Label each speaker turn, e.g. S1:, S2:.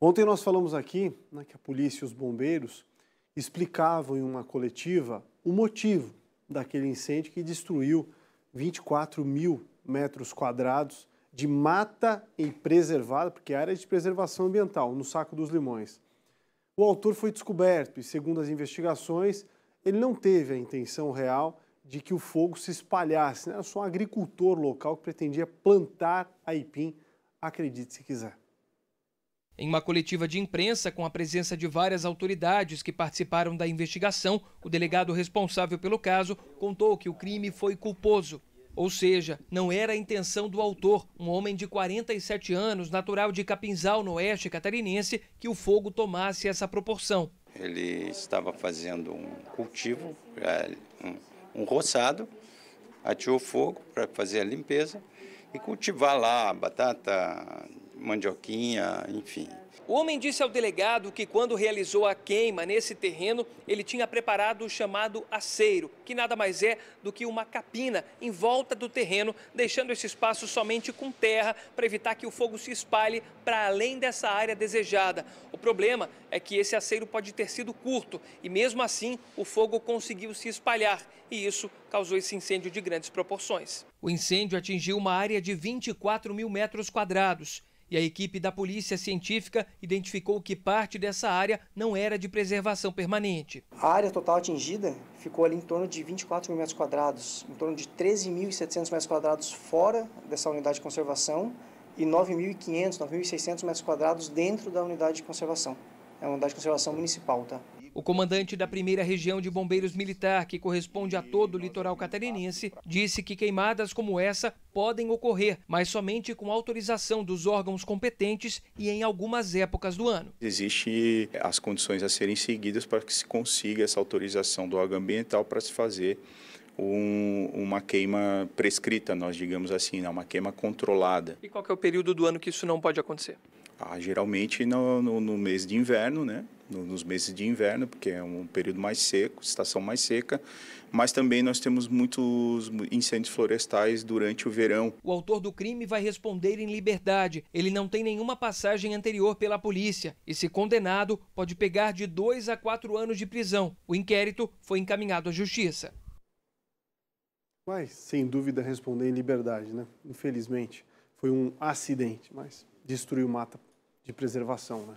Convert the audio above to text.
S1: Ontem nós falamos aqui né, que a polícia e os bombeiros explicavam em uma coletiva o motivo daquele incêndio que destruiu 24 mil metros quadrados de mata e preservada, porque é área de preservação ambiental, no Saco dos Limões. O autor foi descoberto e, segundo as investigações, ele não teve a intenção real de que o fogo se espalhasse. Né? Era só um agricultor local que pretendia plantar aipim, acredite se quiser.
S2: Em uma coletiva de imprensa, com a presença de várias autoridades que participaram da investigação, o delegado responsável pelo caso contou que o crime foi culposo. Ou seja, não era a intenção do autor, um homem de 47 anos, natural de Capinzal, no oeste catarinense, que o fogo tomasse essa proporção.
S3: Ele estava fazendo um cultivo, um roçado, atirou fogo para fazer a limpeza e cultivar lá batata, mandioquinha, enfim.
S2: O homem disse ao delegado que quando realizou a queima nesse terreno, ele tinha preparado o chamado aceiro, que nada mais é do que uma capina em volta do terreno, deixando esse espaço somente com terra para evitar que o fogo se espalhe para além dessa área desejada. O problema é que esse aceiro pode ter sido curto e mesmo assim o fogo conseguiu se espalhar e isso causou esse incêndio de grandes proporções. O incêndio atingiu uma área de 24 mil metros quadrados e a equipe da Polícia Científica identificou que parte dessa área não era de preservação permanente. A área total atingida ficou ali em torno de 24 mil metros quadrados, em torno de 13.700 metros quadrados fora dessa unidade de conservação e 9.500, 9.600 metros quadrados dentro da unidade de conservação. É uma unidade de conservação municipal, tá? O comandante da primeira região de bombeiros militar, que corresponde a todo o litoral catarinense, disse que queimadas como essa podem ocorrer, mas somente com autorização dos órgãos competentes e em algumas épocas do ano.
S3: Existem eh, as condições a serem seguidas para que se consiga essa autorização do órgão ambiental para se fazer um, uma queima prescrita, nós digamos assim, né, uma queima controlada. E
S2: qual é o período do ano que isso não pode acontecer?
S3: Ah, geralmente no, no, no mês de inverno, né? nos meses de inverno, porque é um período mais seco, estação mais seca, mas também nós temos muitos incêndios florestais durante o verão.
S2: O autor do crime vai responder em liberdade. Ele não tem nenhuma passagem anterior pela polícia e, se condenado, pode pegar de dois a quatro anos de prisão. O inquérito foi encaminhado à justiça.
S1: Vai, sem dúvida, responder em liberdade, né? Infelizmente, foi um acidente, mas destruiu mata de preservação, né?